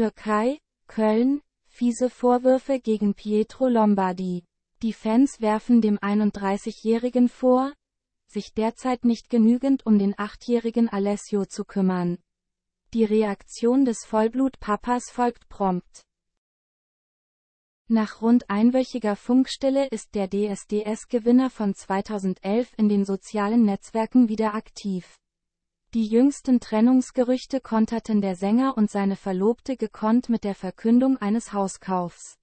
Türkei, Köln, fiese Vorwürfe gegen Pietro Lombardi. Die Fans werfen dem 31-Jährigen vor, sich derzeit nicht genügend um den 8-jährigen Alessio zu kümmern. Die Reaktion des Vollblutpapas folgt prompt. Nach rund einwöchiger Funkstille ist der DSDS-Gewinner von 2011 in den sozialen Netzwerken wieder aktiv. Die jüngsten Trennungsgerüchte konterten der Sänger und seine Verlobte gekonnt mit der Verkündung eines Hauskaufs.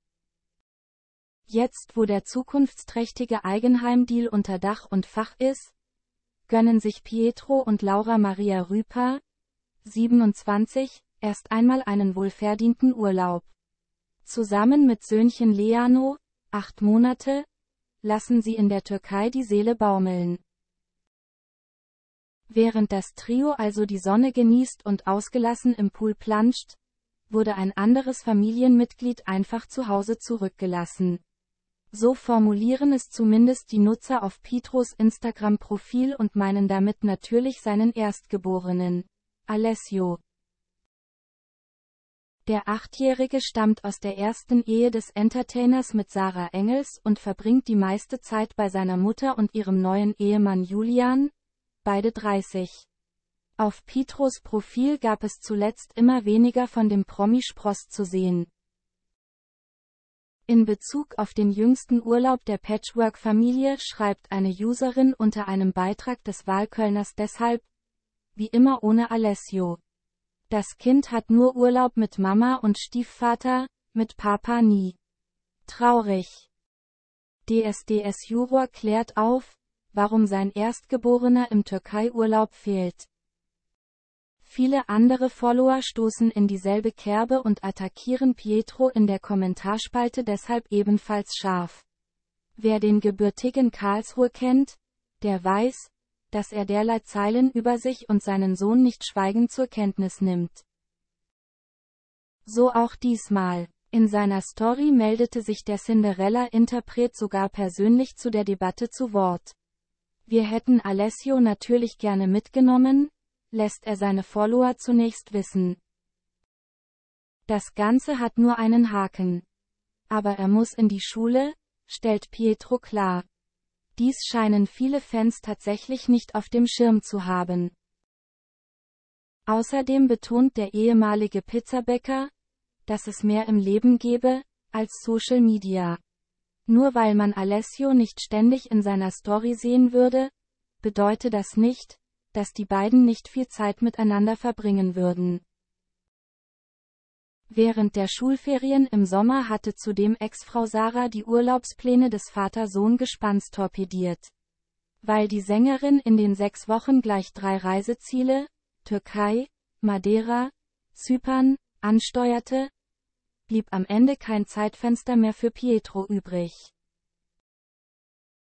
Jetzt wo der zukunftsträchtige Eigenheimdeal unter Dach und Fach ist, gönnen sich Pietro und Laura Maria Rüper, 27, erst einmal einen wohlverdienten Urlaub. Zusammen mit Söhnchen Leano, acht Monate, lassen sie in der Türkei die Seele baumeln. Während das Trio also die Sonne genießt und ausgelassen im Pool planscht, wurde ein anderes Familienmitglied einfach zu Hause zurückgelassen. So formulieren es zumindest die Nutzer auf Pietros Instagram-Profil und meinen damit natürlich seinen Erstgeborenen, Alessio. Der Achtjährige stammt aus der ersten Ehe des Entertainers mit Sarah Engels und verbringt die meiste Zeit bei seiner Mutter und ihrem neuen Ehemann Julian, beide 30. Auf Pietros Profil gab es zuletzt immer weniger von dem Promi-Spross zu sehen. In Bezug auf den jüngsten Urlaub der Patchwork-Familie schreibt eine Userin unter einem Beitrag des Wahlkölners deshalb, wie immer ohne Alessio. Das Kind hat nur Urlaub mit Mama und Stiefvater, mit Papa nie. Traurig. DSDS Juror klärt auf, warum sein Erstgeborener im Türkei-Urlaub fehlt. Viele andere Follower stoßen in dieselbe Kerbe und attackieren Pietro in der Kommentarspalte deshalb ebenfalls scharf. Wer den gebürtigen Karlsruhe kennt, der weiß, dass er derlei Zeilen über sich und seinen Sohn nicht schweigend zur Kenntnis nimmt. So auch diesmal. In seiner Story meldete sich der Cinderella-Interpret sogar persönlich zu der Debatte zu Wort. Wir hätten Alessio natürlich gerne mitgenommen, lässt er seine Follower zunächst wissen. Das Ganze hat nur einen Haken. Aber er muss in die Schule, stellt Pietro klar. Dies scheinen viele Fans tatsächlich nicht auf dem Schirm zu haben. Außerdem betont der ehemalige Pizzabäcker, dass es mehr im Leben gebe, als Social Media. Nur weil man Alessio nicht ständig in seiner Story sehen würde, bedeutet das nicht, dass die beiden nicht viel Zeit miteinander verbringen würden. Während der Schulferien im Sommer hatte zudem Ex-Frau Sarah die Urlaubspläne des Vater-Sohn-Gespanns torpediert. Weil die Sängerin in den sechs Wochen gleich drei Reiseziele, Türkei, Madeira, Zypern, ansteuerte, blieb am Ende kein Zeitfenster mehr für Pietro übrig.